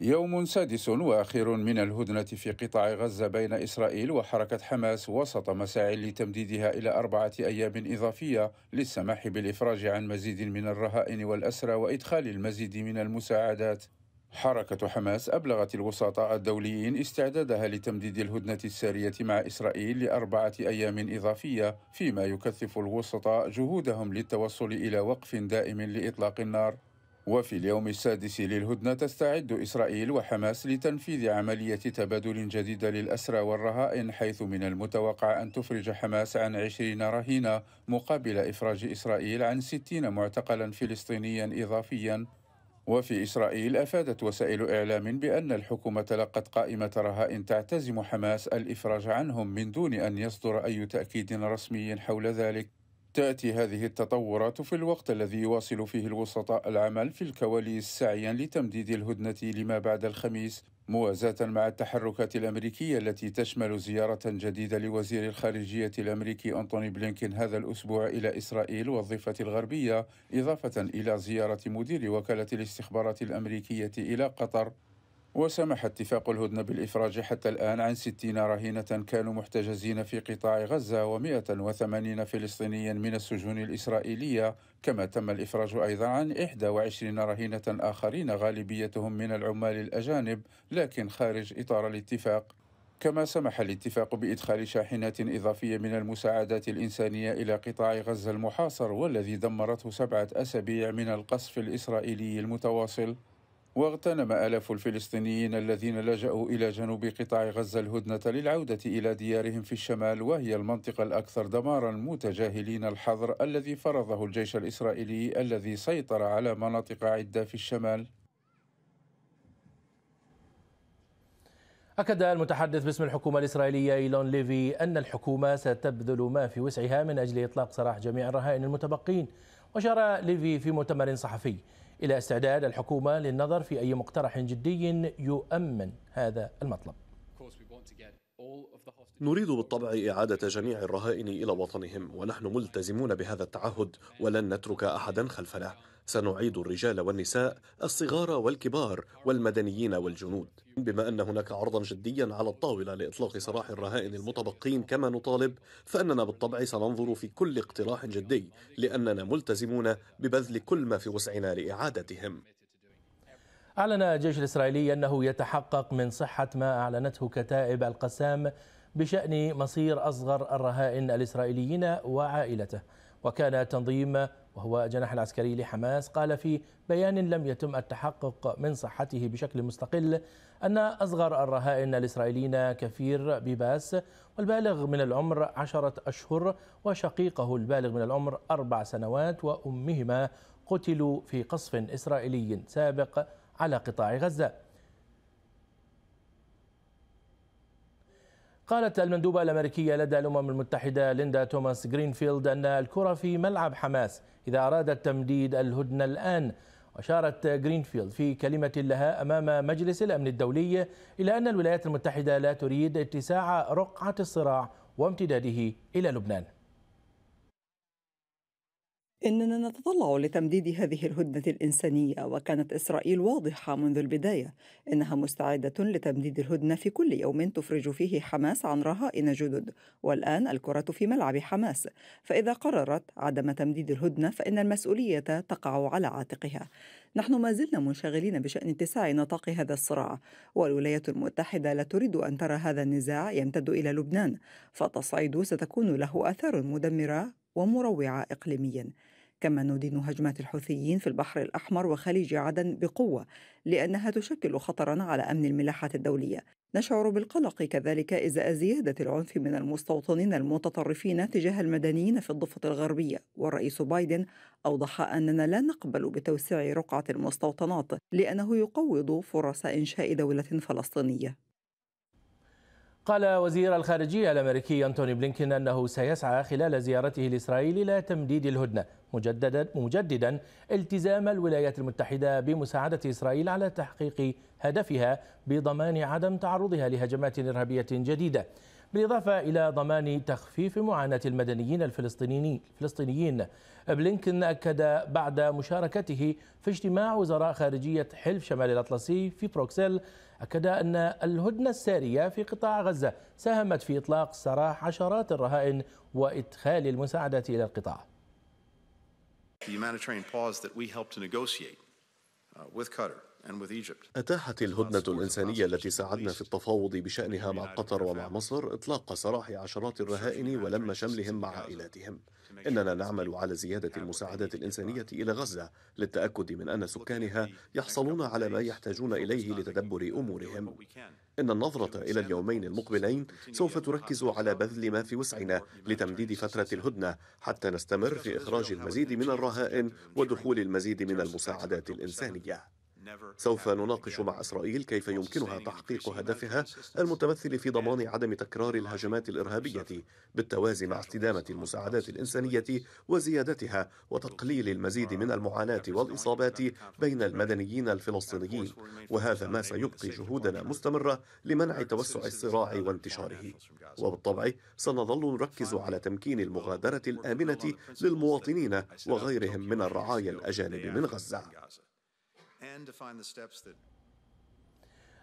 يوم سادس واخر من الهدنه في قطاع غزه بين اسرائيل وحركه حماس وسط مساعي لتمديدها الى اربعه ايام اضافيه للسماح بالافراج عن مزيد من الرهائن والاسرى وادخال المزيد من المساعدات حركة حماس أبلغت الوسطاء الدوليين استعدادها لتمديد الهدنة السارية مع إسرائيل لأربعة أيام إضافية فيما يكثف الوسطاء جهودهم للتوصل إلى وقف دائم لإطلاق النار وفي اليوم السادس للهدنة تستعد إسرائيل وحماس لتنفيذ عملية تبادل جديدة للأسرى والرهائن حيث من المتوقع أن تفرج حماس عن عشرين رهينة مقابل إفراج إسرائيل عن ستين معتقلا فلسطينيا إضافيا وفي إسرائيل أفادت وسائل إعلام بأن الحكومة تلقت قائمة رهائن تعتزم حماس الإفراج عنهم من دون أن يصدر أي تأكيد رسمي حول ذلك تأتي هذه التطورات في الوقت الذي يواصل فيه الوسطاء العمل في الكواليس سعيا لتمديد الهدنة لما بعد الخميس موازاة مع التحركات الأمريكية التي تشمل زيارة جديدة لوزير الخارجية الأمريكي أنتوني بلينكين هذا الأسبوع إلى إسرائيل والضفة الغربية إضافة إلى زيارة مدير وكالة الاستخبارات الأمريكية إلى قطر وسمح اتفاق الهدنة بالإفراج حتى الآن عن 60 رهينة كانوا محتجزين في قطاع غزة و180 فلسطينيا من السجون الإسرائيلية كما تم الإفراج أيضا عن 21 رهينة آخرين غالبيتهم من العمال الأجانب لكن خارج إطار الاتفاق كما سمح الاتفاق بإدخال شاحنات إضافية من المساعدات الإنسانية إلى قطاع غزة المحاصر والذي دمرته سبعة أسابيع من القصف الإسرائيلي المتواصل واغتنم آلاف الفلسطينيين الذين لجأوا إلى جنوب قطاع غزة الهدنة للعودة إلى ديارهم في الشمال وهي المنطقة الأكثر دمارا متجاهلين الحظر الذي فرضه الجيش الإسرائيلي الذي سيطر على مناطق عدة في الشمال أكد المتحدث باسم الحكومة الإسرائيلية إيلون ليفي أن الحكومة ستبذل ما في وسعها من أجل إطلاق سراح جميع الرهائن المتبقين وشار ليفي في مؤتمر صحفي إلى استعداد الحكومة للنظر في أي مقترح جدي يؤمن هذا المطلب نريد بالطبع إعادة جميع الرهائن إلى وطنهم ونحن ملتزمون بهذا التعهد ولن نترك أحدا خلفنا سنعيد الرجال والنساء الصغار والكبار والمدنيين والجنود بما أن هناك عرضا جديا على الطاولة لإطلاق سراح الرهائن المتبقين كما نطالب فأننا بالطبع سننظر في كل اقتراح جدي لأننا ملتزمون ببذل كل ما في وسعنا لإعادتهم أعلن الجيش الإسرائيلي أنه يتحقق من صحة ما أعلنته كتائب القسام بشأن مصير أصغر الرهائن الإسرائيليين وعائلته وكان تنظيم وهو جناح العسكري لحماس قال في بيان لم يتم التحقق من صحته بشكل مستقل أن أصغر الرهائن الإسرائيليين كفير بيباس والبالغ من العمر عشرة أشهر وشقيقه البالغ من العمر أربع سنوات وأمهما قتلوا في قصف إسرائيلي سابق على قطاع غزة قالت المندوبة الأمريكية لدى الأمم المتحدة ليندا توماس جرينفيلد أن الكرة في ملعب حماس إذا أرادت تمديد الهدنة الآن أشارت جرينفيلد في كلمة لها أمام مجلس الأمن الدولي إلى أن الولايات المتحدة لا تريد اتساع رقعة الصراع وامتداده إلى لبنان إننا نتطلع لتمديد هذه الهدنة الإنسانية وكانت إسرائيل واضحة منذ البداية إنها مستعدة لتمديد الهدنة في كل يوم تفرج فيه حماس عن رهائن جدد والآن الكرة في ملعب حماس فإذا قررت عدم تمديد الهدنة فإن المسؤولية تقع على عاتقها نحن ما زلنا منشغلين بشأن اتساع نطاق هذا الصراع والولايات المتحدة لا تريد أن ترى هذا النزاع يمتد إلى لبنان فتصعيد ستكون له آثار مدمرة ومروعة إقليميا كما ندين هجمات الحوثيين في البحر الأحمر وخليج عدن بقوة لأنها تشكل خطرا على أمن الملاحة الدولية نشعر بالقلق كذلك إزاء زيادة العنف من المستوطنين المتطرفين تجاه المدنيين في الضفة الغربية والرئيس بايدن أوضح أننا لا نقبل بتوسيع رقعة المستوطنات لأنه يقوض فرص إنشاء دولة فلسطينية قال وزير الخارجية الأمريكي أنتوني بلينكين أنه سيسعى خلال زيارته لإسرائيل إلى تمديد الهدنة مجددا مجددا التزام الولايات المتحدة بمساعدة إسرائيل على تحقيق هدفها بضمان عدم تعرضها لهجمات إرهابية جديدة بالإضافة إلى ضمان تخفيف معاناة المدنيين الفلسطينيين الفلسطينيين بلينكن أكد بعد مشاركته في اجتماع وزراء خارجية حلف شمال الأطلسي في بروكسل أكد أن الهدنة السارية في قطاع غزة ساهمت في إطلاق سراح عشرات الرهائن وإدخال المساعدات إلى القطاع The humanitarian pause that we helped to negotiate uh, with Qatar أتاحت الهدنة الإنسانية التي ساعدنا في التفاوض بشأنها مع قطر ومع مصر إطلاق سراح عشرات الرهائن ولم شملهم مع عائلاتهم إننا نعمل على زيادة المساعدات الإنسانية إلى غزة للتأكد من أن سكانها يحصلون على ما يحتاجون إليه لتدبر أمورهم إن النظرة إلى اليومين المقبلين سوف تركز على بذل ما في وسعنا لتمديد فترة الهدنة حتى نستمر في إخراج المزيد من الرهائن ودخول المزيد من المساعدات الإنسانية سوف نناقش مع إسرائيل كيف يمكنها تحقيق هدفها المتمثل في ضمان عدم تكرار الهجمات الإرهابية بالتوازي مع استدامة المساعدات الإنسانية وزيادتها وتقليل المزيد من المعاناة والإصابات بين المدنيين الفلسطينيين وهذا ما سيبقي جهودنا مستمرة لمنع توسع الصراع وانتشاره وبالطبع سنظل نركز على تمكين المغادرة الآمنة للمواطنين وغيرهم من الرعايا الأجانب من غزة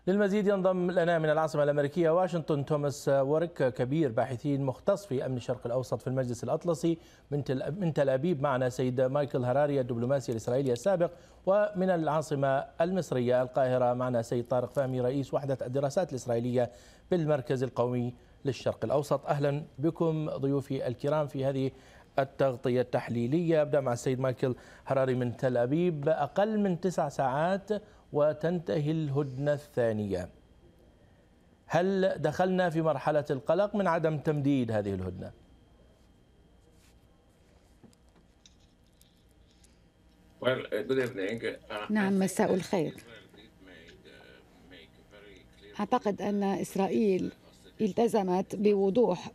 للمزيد ينضم لنا من العاصمة الأمريكية واشنطن توماس وورك كبير باحثين مختص في أمن الشرق الأوسط في المجلس الأطلسي من تل, من تل أبيب معنا سيد مايكل هراري الدبلوماسي الإسرائيلي السابق ومن العاصمة المصرية القاهرة معنا سيد طارق فهمي رئيس وحدة الدراسات الإسرائيلية بالمركز القومي للشرق الأوسط أهلا بكم ضيوفي الكرام في هذه التغطية التحليلية أبدأ مع السيد مايكل هراري من تل أبيب أقل من تسع ساعات وتنتهي الهدنة الثانية هل دخلنا في مرحلة القلق من عدم تمديد هذه الهدنة؟ uh, uh, نعم مساء الخير uh, أعتقد أن إسرائيل التزمت بوضوح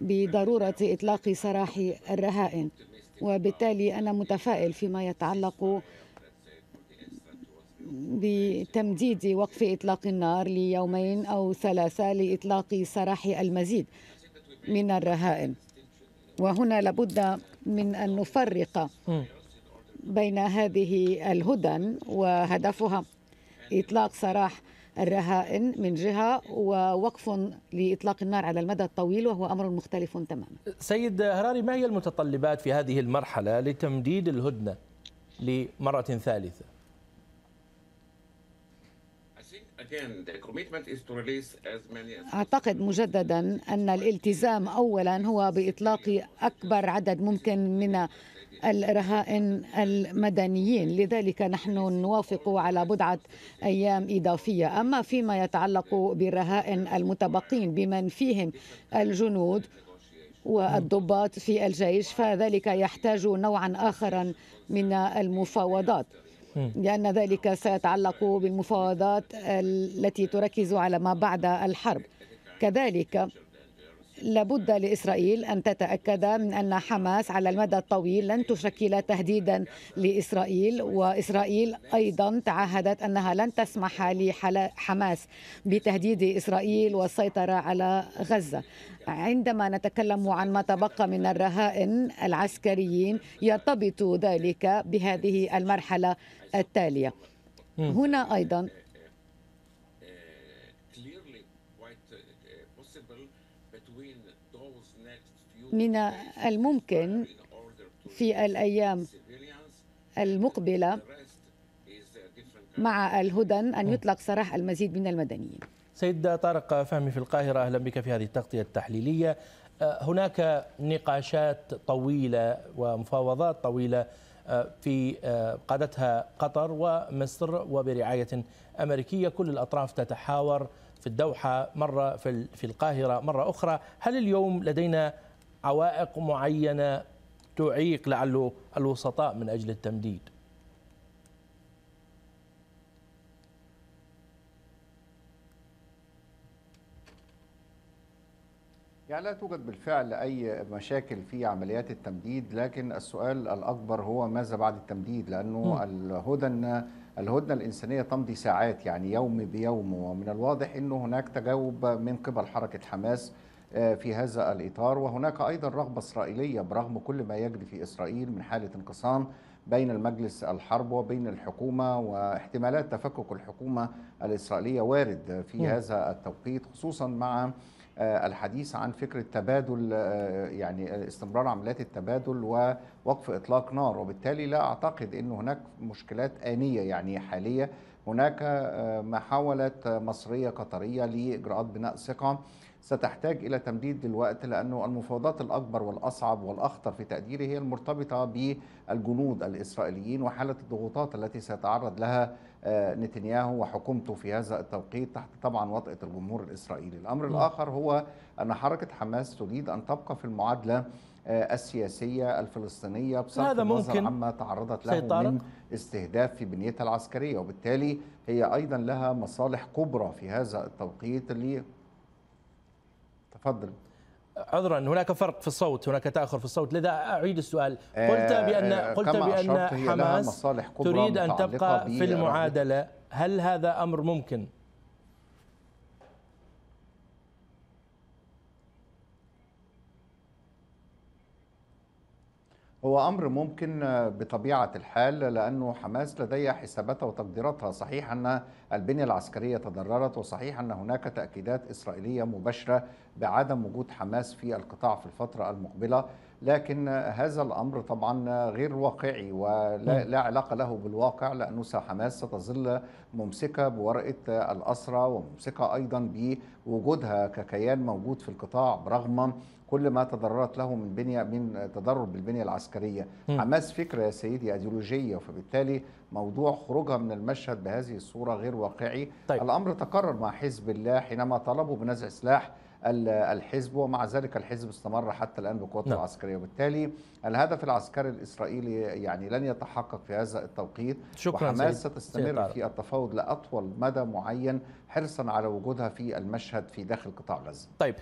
بضرورة إطلاق سراح الرهائن وبالتالي أنا متفائل فيما يتعلق بتمديد وقف إطلاق النار ليومين أو ثلاثة لإطلاق سراح المزيد من الرهائن وهنا لابد من أن نفرق بين هذه الهدن وهدفها إطلاق سراح الرهائن من جهة ووقف لإطلاق النار على المدى الطويل وهو أمر مختلف تماما سيد هراري ما هي المتطلبات في هذه المرحلة لتمديد الهدنة لمرة ثالثة أعتقد مجددا أن الالتزام أولا هو بإطلاق أكبر عدد ممكن من الرهائن المدنيين لذلك نحن نوافق على بضعة أيام إضافية أما فيما يتعلق بالرهائن المتبقين بمن فيهم الجنود والضباط في الجيش فذلك يحتاج نوعا آخر من المفاوضات لأن ذلك سيتعلق بالمفاوضات التي تركز على ما بعد الحرب كذلك لابد لإسرائيل أن تتأكد من أن حماس على المدى الطويل لن تشكل تهديدا لإسرائيل وإسرائيل أيضا تعهدت أنها لن تسمح لحماس بتهديد إسرائيل والسيطرة على غزة عندما نتكلم عن ما تبقى من الرهائن العسكريين يرتبط ذلك بهذه المرحلة التالية هنا أيضا من الممكن في الأيام المقبلة مع الهدن أن يطلق سراح المزيد من المدنيين سيد طارق فهمي في القاهرة أهلا بك في هذه التغطية التحليلية أه، هناك نقاشات طويلة ومفاوضات طويلة أه، في أه، قادتها قطر ومصر وبرعاية أمريكية كل الأطراف تتحاور في الدوحة مرة في القاهرة مرة أخرى هل اليوم لدينا عوائق معينه تعيق لعله الوسطاء من اجل التمديد يعني لا توجد بالفعل أي مشاكل في عمليات التمديد لكن السؤال الأكبر هو ماذا بعد التمديد لأنه الهدن الهدنة الإنسانية تمضي ساعات يعني يوم بيوم ومن الواضح أنه هناك تجاوب من قبل حركة حماس آه، في هذا الإطار وهناك أيضا رغبة إسرائيلية برغم كل ما يجري في إسرائيل من حالة انقسام بين المجلس الحرب وبين الحكومة واحتمالات تفكك الحكومة الإسرائيلية وارد في هذا التوقيت خصوصا مع آه، الحديث عن فكرة تبادل آه، يعني استمرار عمليات التبادل ووقف إطلاق نار وبالتالي لا أعتقد أن هناك مشكلات آنية يعني حالية هناك محاولة مصرية قطرية لإجراءات بناء ثقة ستحتاج إلى تمديد الوقت لأنه المفاوضات الأكبر والأصعب والأخطر في تقديري هي المرتبطة بالجنود الإسرائيليين وحالة الضغوطات التي سيتعرض لها آه، نتنياهو وحكومته في هذا التوقيت تحت طبعا وطأة الجمهور الإسرائيلي الأمر الآخر هو أن حركة حماس تريد أن تبقى في المعادلة آه، السياسية الفلسطينية بصرف هذا ممكن عما تعرضت له من استهداف في بنيتها العسكرية وبالتالي هي أيضا لها مصالح كبرى في هذا التوقيت اللي تفضل عذرا هناك فرق في الصوت هناك تاخر في الصوت لذا اعيد السؤال آه، قلت بان آه، قلت بان حماس تريد ان تبقى في المعادله هل هذا امر ممكن هو أمر ممكن بطبيعة الحال لأنه حماس لديها حساباتها وتقديراتها صحيح أن البنية العسكرية تضررت وصحيح أن هناك تأكيدات إسرائيلية مباشرة بعدم وجود حماس في القطاع في الفترة المقبلة لكن هذا الأمر طبعا غير واقعي ولا لا علاقة له بالواقع لأنه حماس ستظل ممسكة بورقة الأسرة وممسكة أيضا بوجودها ككيان موجود في القطاع برغم كل ما تضررت له من بنيه من تضرر بالبنيه العسكريه م. حماس فكره يا سيدي ايديولوجيه فبالتالي موضوع خروجها من المشهد بهذه الصوره غير واقعي طيب. الامر تكرر مع حزب الله حينما طلبوا بنزع سلاح الحزب ومع ذلك الحزب استمر حتى الان بقوته نعم. العسكريه وبالتالي الهدف العسكري الاسرائيلي يعني لن يتحقق في هذا التوقيت شكرا وحماس سيد. ستستمر سيد في التفاوض لاطول مدى معين حرصا على وجودها في المشهد في داخل قطاع غزه طيب